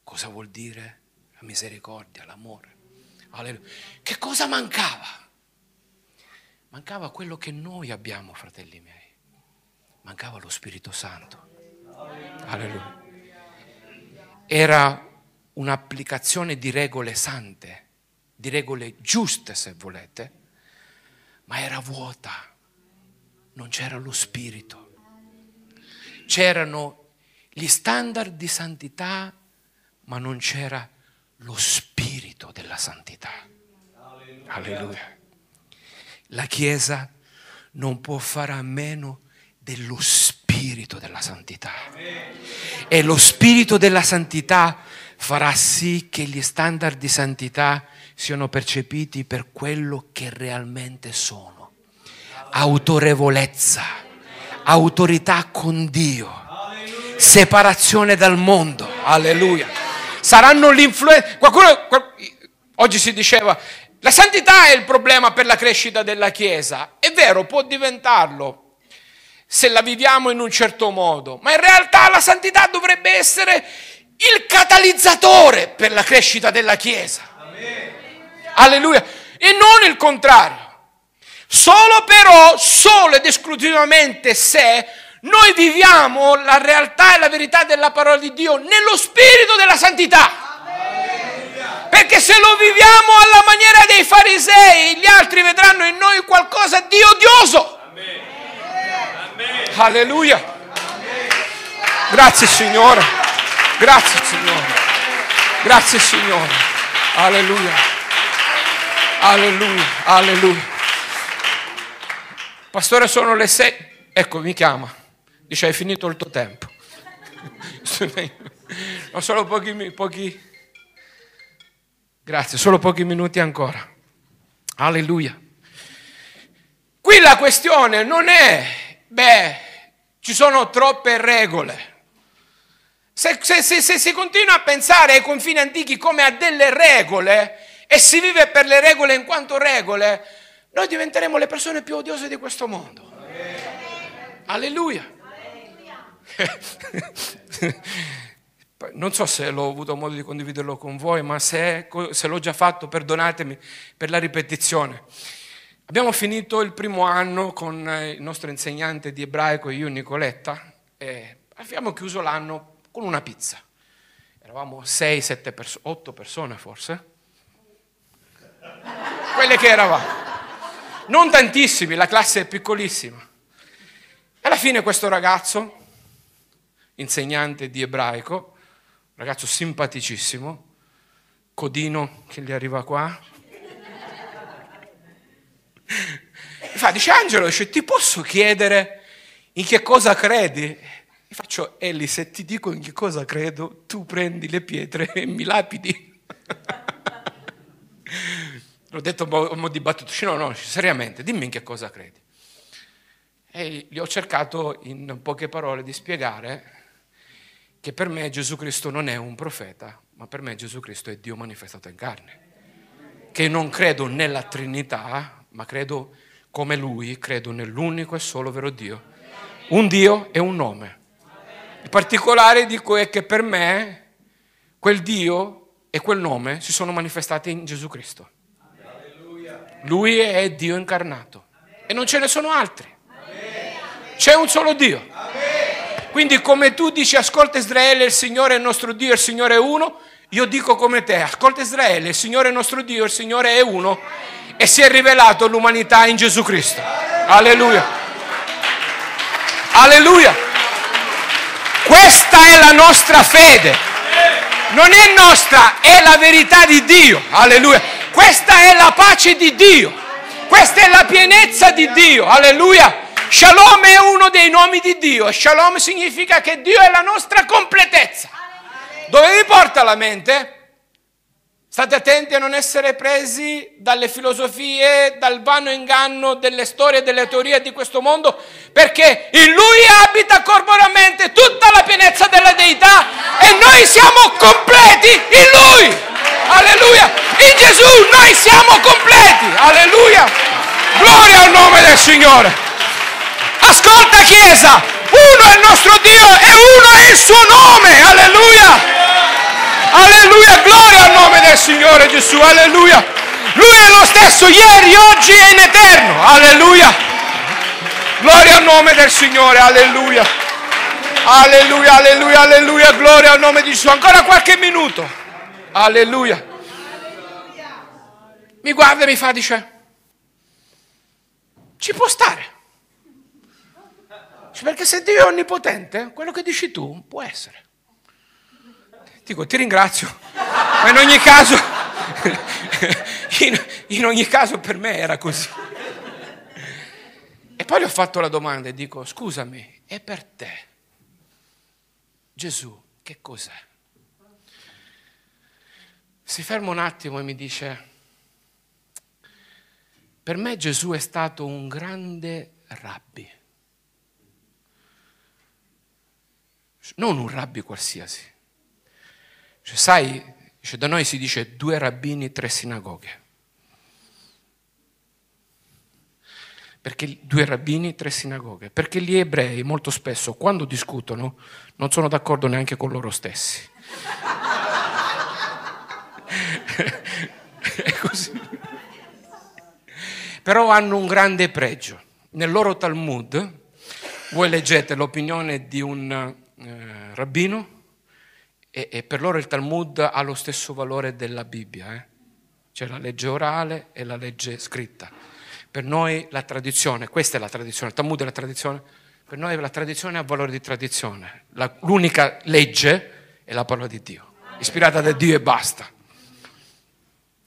Cosa vuol dire la misericordia, l'amore? Alleluia. Che cosa mancava? Mancava quello che noi abbiamo, fratelli miei. Mancava lo Spirito Santo. Alleluia. Era un'applicazione di regole sante di regole giuste se volete, ma era vuota, non c'era lo spirito. C'erano gli standard di santità, ma non c'era lo spirito della santità. Alleluia. Alleluia. La Chiesa non può fare a meno dello spirito della santità. Amen. E lo spirito della santità farà sì che gli standard di santità siano percepiti per quello che realmente sono. Autorevolezza, autorità con Dio, separazione dal mondo. Alleluia. Saranno l'influenza. Qualcuno oggi si diceva la santità è il problema per la crescita della Chiesa. È vero, può diventarlo se la viviamo in un certo modo, ma in realtà la santità dovrebbe essere il catalizzatore per la crescita della Chiesa. Amen. Alleluia. E non il contrario. Solo però, solo ed esclusivamente se noi viviamo la realtà e la verità della parola di Dio nello spirito della santità. Perché se lo viviamo alla maniera dei farisei, gli altri vedranno in noi qualcosa di odioso. Alleluia. Grazie Signore. Grazie Signore. Grazie Signore. Alleluia. Alleluia, alleluia. Pastore, sono le sei. Ecco, mi chiama. Dice, hai finito il tuo tempo. (laughs) Ho solo pochi, pochi... Grazie, solo pochi minuti ancora. Alleluia. Qui la questione non è, beh, ci sono troppe regole. Se, se, se, se si continua a pensare ai confini antichi come a delle regole, e si vive per le regole in quanto regole, noi diventeremo le persone più odiose di questo mondo. Alleluia. (laughs) non so se l'ho avuto modo di condividerlo con voi, ma se, se, l'ho già fatto perdonatemi per la ripetizione. Abbiamo finito il primo anno con eh, il nostro insegnante di ebraico, io Nicoletta, e abbiamo chiuso l'anno con una pizza. Eravamo 6, 7, 8 persone forse quelle che eravamo. Non tantissimi, la classe è piccolissima. E Alla fine questo ragazzo, insegnante di ebraico, ragazzo simpaticissimo, codino che gli arriva qua, mi fa, dice Angelo, dice, ti posso chiedere in che cosa credi? Gli faccio, Eli, se ti dico in che cosa credo, tu prendi le pietre e mi lapidi. L'ho detto un po' dibattuto, no, no, seriamente, dimmi in che cosa credi. E gli ho cercato in poche parole di spiegare che per me Gesù Cristo non è un profeta, ma per me Gesù Cristo è Dio manifestato in carne. Che non credo nella Trinità, ma credo come Lui, credo nell'unico e solo vero Dio. Un Dio e un nome. Il particolare dico è che per me quel Dio e quel nome si sono manifestati in Gesù Cristo. Lui è Dio incarnato e non ce ne sono altri. C'è un solo Dio. Quindi come tu dici ascolta Israele, il Signore è nostro Dio, il Signore è uno, io dico come te, ascolta Israele, il Signore è nostro Dio, il Signore è uno e si è rivelato l'umanità in Gesù Cristo. Alleluia. Alleluia. Questa è la nostra fede non è nostra, è la verità di Dio. Alleluia. Questa è la pace di Dio. Questa è la pienezza di Dio. Alleluia. Shalom è uno dei nomi di Dio. Shalom significa che Dio è la nostra completezza. Dove vi porta la mente? State attenti a non essere presi dalle filosofie, dal vano inganno delle storie delle teorie di questo mondo, perché in Lui abita corporalmente tutta la pienezza della Deità e noi siamo completi in Lui. Alleluia! In Gesù noi siamo completi. Alleluia! Gloria al nome del Signore. Ascolta Chiesa, uno è il nostro Dio e uno è il suo nome. Alleluia! Alleluia, gloria al nome del Signore Gesù, alleluia. Lui è lo stesso ieri, oggi e in eterno, alleluia. Gloria al nome del Signore, alleluia. Alleluia, alleluia, alleluia, gloria al nome di Gesù. Ancora qualche minuto. Alleluia. Mi guarda e mi fa, dice, ci può stare. Perché se Dio è onnipotente, quello che dici tu può essere dico ti ringrazio, ma in ogni caso, (laughs) in, in ogni caso per me era così. E poi le ho fatto la domanda e dico, scusami, e per te Gesù che cos'è? Si ferma un attimo e mi dice, per me Gesù è stato un grande rabbi, non un rabbi qualsiasi, cioè, sai, cioè, da noi si dice due rabbini, tre sinagoghe. Perché due rabbini, tre sinagoghe. Perché gli ebrei molto spesso quando discutono non sono d'accordo neanche con loro stessi. (laughs) È così. Però hanno un grande pregio. Nel loro Talmud, voi leggete l'opinione di un eh, rabbino, e, e, per loro il Talmud ha lo stesso valore della Bibbia. Eh? C'è la legge orale e la legge scritta. Per noi la tradizione, questa è la tradizione, il Talmud è la tradizione, per noi la tradizione ha valore di tradizione. La, l'unica legge è la parola di Dio, ispirata da Dio e basta.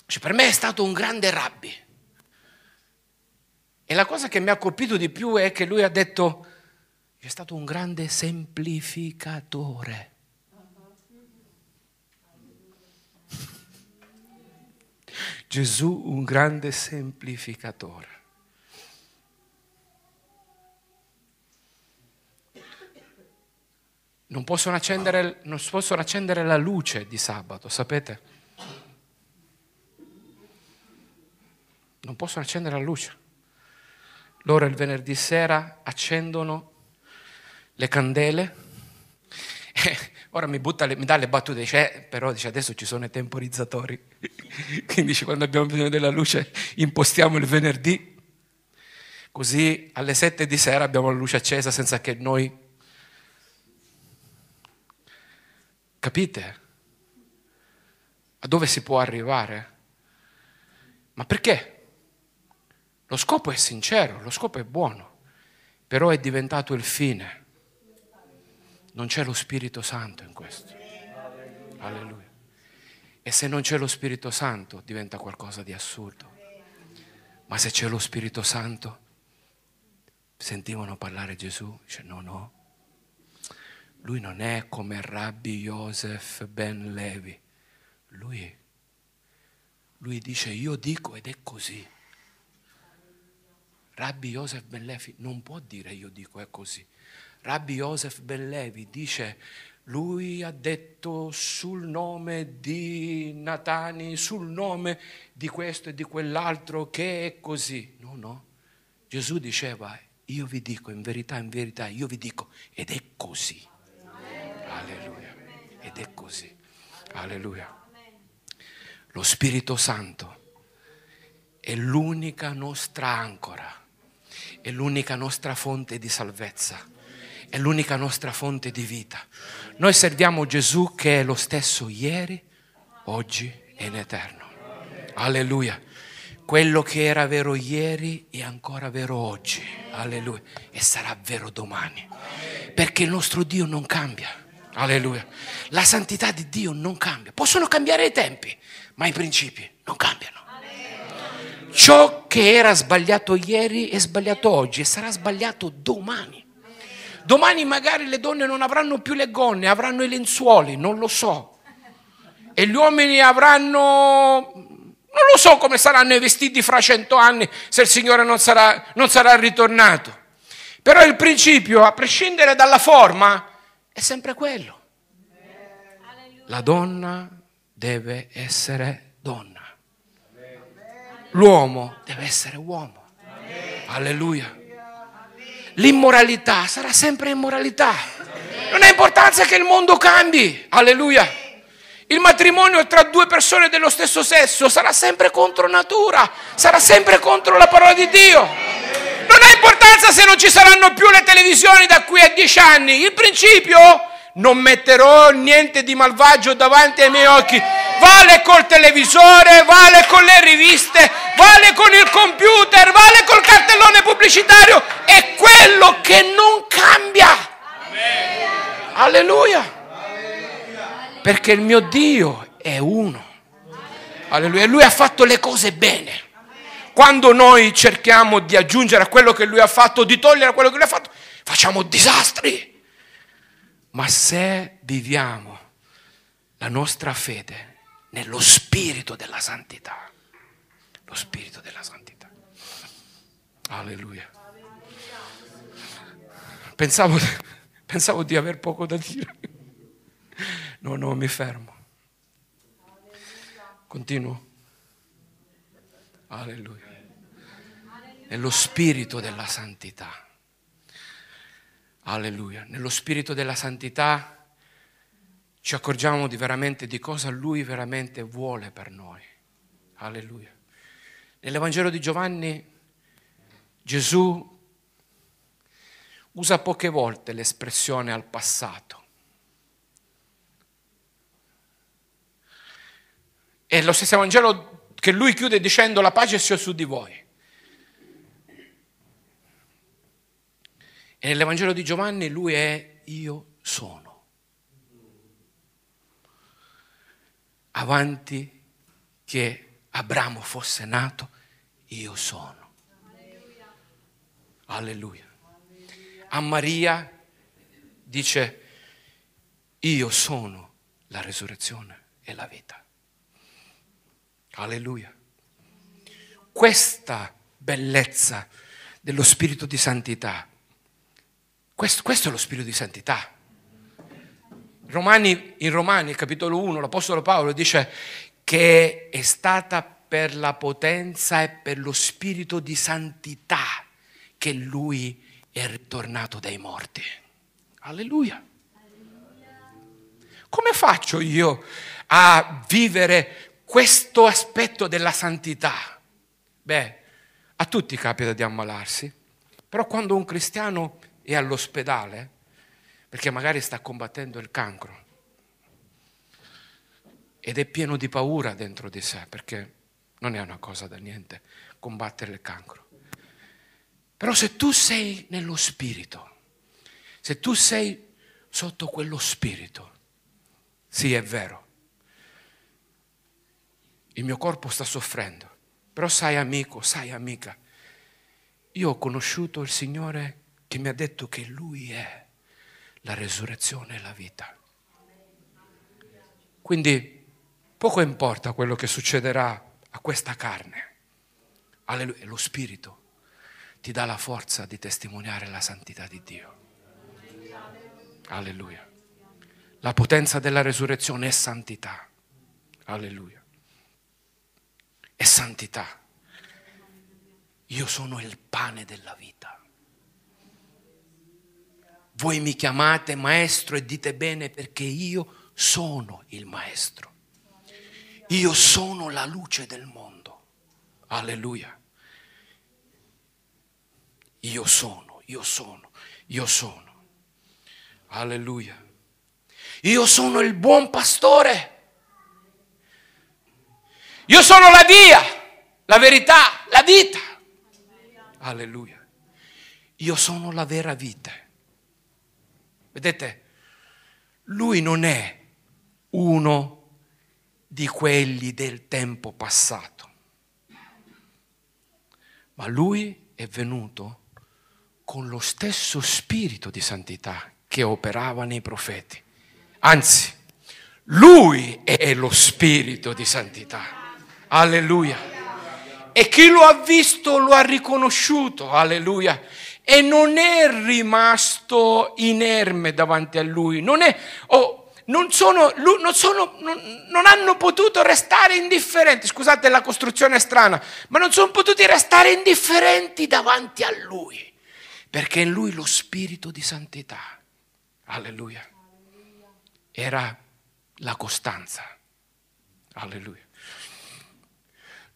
Cioè, per me è stato un grande rabbi. E la cosa che mi ha colpito di più è che lui ha detto, è stato un grande semplificatore. Gesù un grande semplificatore. Non possono, accendere, non possono accendere la luce di sabato, sapete? Non possono accendere la luce. Loro il venerdì sera accendono le candele (laughs) e Ora mi, le, mi dà le battute, dice, eh, però dice, adesso ci sono i temporizzatori. (laughs) Quindi dice, quando abbiamo bisogno della luce impostiamo il venerdì, così alle sette di sera abbiamo la luce accesa senza che noi... Capite? A dove si può arrivare? Ma perché? Lo scopo è sincero, lo scopo è buono, però è diventato il fine non c'è lo Spirito Santo in questo. Alleluia. E se non c'è lo Spirito Santo diventa qualcosa di assurdo. Ma se c'è lo Spirito Santo, sentivano parlare Gesù, dice no, no, lui non è come Rabbi Yosef ben Levi, lui, lui dice io dico ed è così. Rabbi Yosef ben Levi non può dire io dico è così, Rabbi Yosef Bellevi dice, lui ha detto sul nome di Natani, sul nome di questo e di quell'altro che è così. No, no. Gesù diceva, io vi dico in verità, in verità, io vi dico, ed è così. Alleluia. Ed è così. Alleluia. Lo Spirito Santo è l'unica nostra ancora, è l'unica nostra fonte di salvezza è l'unica nostra fonte di vita. Noi serviamo Gesù che è lo stesso ieri, oggi e in eterno. Alleluia. Quello che era vero ieri è ancora vero oggi. Alleluia. E sarà vero domani. Perché il nostro Dio non cambia. Alleluia. La santità di Dio non cambia. Possono cambiare i tempi, ma i principi non cambiano ciò che era sbagliato ieri è sbagliato oggi e sarà sbagliato domani. Domani magari le donne non avranno più le gonne, avranno i lenzuoli, non lo so. E gli uomini avranno... Non lo so come saranno i vestiti fra cento anni se il Signore non sarà, non sarà ritornato. Però il principio, a prescindere dalla forma, è sempre quello. La donna deve essere donna. L'uomo deve essere uomo. Alleluia l'immoralità sarà sempre immoralità. Non ha importanza che il mondo cambi. Alleluia. Il matrimonio tra due persone dello stesso sesso sarà sempre contro natura, sarà sempre contro la parola di Dio. Non ha importanza se non ci saranno più le televisioni da qui a dieci anni. Il principio, non metterò niente di malvagio davanti ai miei occhi. Vale col televisore, vale con le riviste, vale con il computer, vale col cartellone pubblicitario, è quello che non cambia. Alleluia. Alleluia. Perché il mio Dio è uno. Alleluia. Lui ha fatto le cose bene. Quando noi cerchiamo di aggiungere a quello che lui ha fatto, di togliere a quello che lui ha fatto, facciamo disastri. Ma se viviamo la nostra fede nello spirito della santità, lo spirito della santità. Alleluia. Pensavo, pensavo di aver poco da dire. No, no, mi fermo. Continuo. Alleluia. Nello spirito della santità. Alleluia. Nello spirito della santità ci accorgiamo di veramente di cosa Lui veramente vuole per noi. Alleluia. Nell'Evangelo di Giovanni Gesù usa poche volte l'espressione al passato. È lo stesso Evangelo che lui chiude dicendo la pace sia su di voi. E nell'Evangelo di Giovanni lui è io sono. Avanti che Abramo fosse nato, io sono. Alleluia. A Maria dice, io sono la resurrezione e la vita. Alleluia. Questa bellezza dello spirito di santità, questo, questo è lo spirito di santità. Romani, in Romani, capitolo 1, l'Apostolo Paolo dice, che è stata per la potenza e per lo spirito di santità che lui è ritornato dai morti. Alleluia. Come faccio io a vivere questo aspetto della santità? Beh, a tutti capita di ammalarsi, però quando un cristiano è all'ospedale, perché magari sta combattendo il cancro, ed è pieno di paura dentro di sé perché non è una cosa da niente combattere il cancro. Però se tu sei nello spirito, se tu sei sotto quello spirito, sì è vero, il mio corpo sta soffrendo, però sai amico, sai amica, io ho conosciuto il Signore che mi ha detto che Lui è la resurrezione e la vita. Quindi Poco importa quello che succederà a questa carne. Alleluia. Lo Spirito ti dà la forza di testimoniare la santità di Dio. Alleluia. La potenza della resurrezione è santità. Alleluia. È santità. Io sono il pane della vita. Voi mi chiamate maestro e dite bene perché io sono il maestro. Io sono la luce del mondo. Alleluia. Io sono, io sono, io sono. Alleluia. Io sono il buon pastore. Io sono la via, la verità, la vita. Alleluia. Io sono la vera vita. Vedete, lui non è uno di quelli del tempo passato. Ma lui è venuto con lo stesso spirito di santità che operava nei profeti. Anzi, lui è lo spirito di santità. Alleluia. E chi lo ha visto lo ha riconosciuto. Alleluia. E non è rimasto inerme davanti a lui. Non è, oh, non, sono, non, sono, non, hanno potuto restare indifferenti, scusate la costruzione strana, ma non sono potuti restare indifferenti davanti a Lui, perché in Lui lo Spirito di Santità, alleluia, era la costanza, alleluia.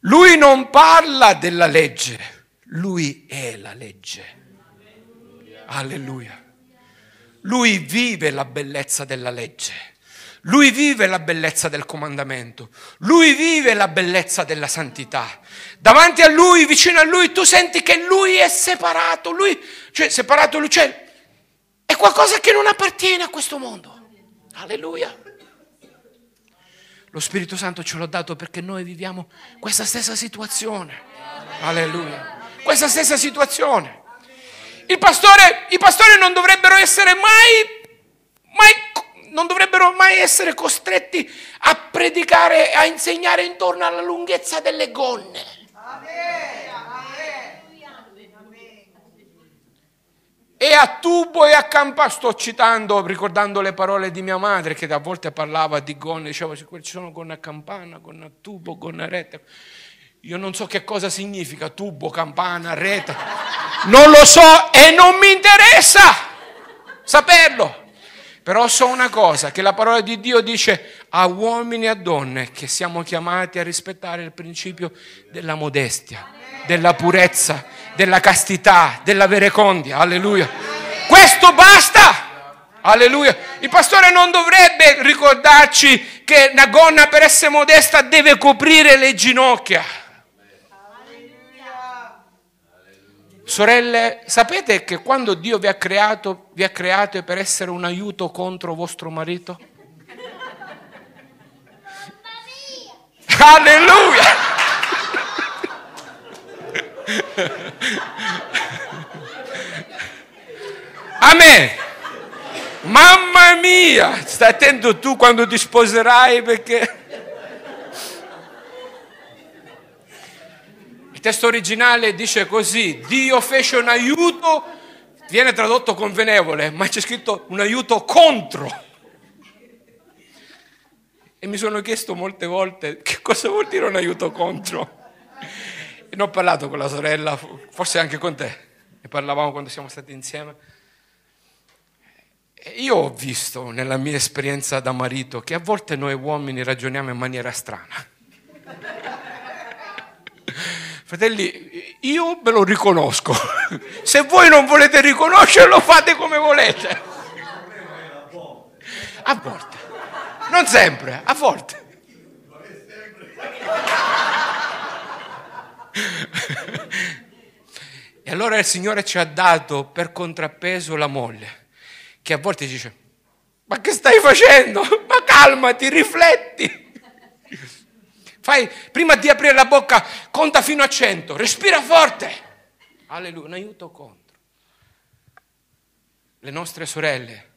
Lui non parla della legge, Lui è la legge, alleluia. Lui vive la bellezza della legge, lui vive la bellezza del comandamento, lui vive la bellezza della santità. Davanti a lui, vicino a lui, tu senti che lui è separato, lui, cioè separato lui, cioè è qualcosa che non appartiene a questo mondo. Alleluia. Lo Spirito Santo ce l'ha dato perché noi viviamo questa stessa situazione. Alleluia. Questa stessa situazione il pastore, i pastori non dovrebbero essere mai, mai, non dovrebbero mai essere costretti a predicare, a insegnare intorno alla lunghezza delle gonne. E a tubo e a campa, sto citando, ricordando le parole di mia madre che a volte parlava di gonne, diceva ci sono gonne a campana, gonne a tubo, gonne a retta. Io non so che cosa significa tubo, campana, rete. (laughs) Non lo so e non mi interessa saperlo. Però so una cosa, che la parola di Dio dice a uomini e a donne che siamo chiamati a rispettare il principio della modestia, della purezza, della castità, della verecondia. Alleluia. Questo basta. Alleluia. Il pastore non dovrebbe ricordarci che una gonna per essere modesta deve coprire le ginocchia. Sorelle, sapete che quando Dio vi ha creato, vi ha creato per essere un aiuto contro vostro marito? Mamma mia! Alleluia! A me! Mamma mia! Stai attento tu quando ti sposerai perché... testo originale dice così, Dio fece un aiuto, viene tradotto convenevole, ma c'è scritto un aiuto contro. E mi sono chiesto molte volte che cosa vuol dire un aiuto contro. E ne ho parlato con la sorella, forse anche con te, ne parlavamo quando siamo stati insieme. E io ho visto nella mia esperienza da marito che a volte noi uomini ragioniamo in maniera strana. Fratelli, io ve lo riconosco. Se voi non volete riconoscerlo, fate come volete. A volte. Non sempre, a volte. E allora il Signore ci ha dato per contrappeso la moglie, che a volte dice, ma che stai facendo? Ma calmati, rifletti. Fai, prima di aprire la bocca, conta fino a 100, respira forte. Alleluia, un aiuto contro. Le nostre sorelle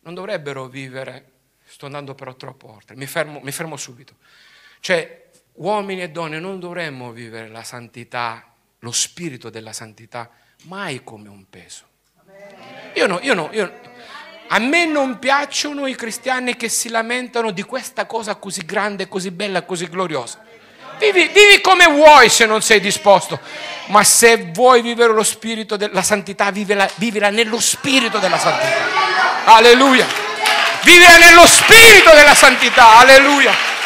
non dovrebbero vivere, sto andando però troppo oltre, mi fermo, mi fermo subito. Cioè, uomini e donne non dovremmo vivere la santità, lo spirito della santità, mai come un peso. Io no, io no, io, no. A me non piacciono i cristiani che si lamentano di questa cosa così grande, così bella, così gloriosa. Vivi, vivi come vuoi se non sei disposto, ma se vuoi vivere lo spirito della santità, vivila, vivila nello spirito della santità. Alleluia. Vivila nello spirito della santità. Alleluia.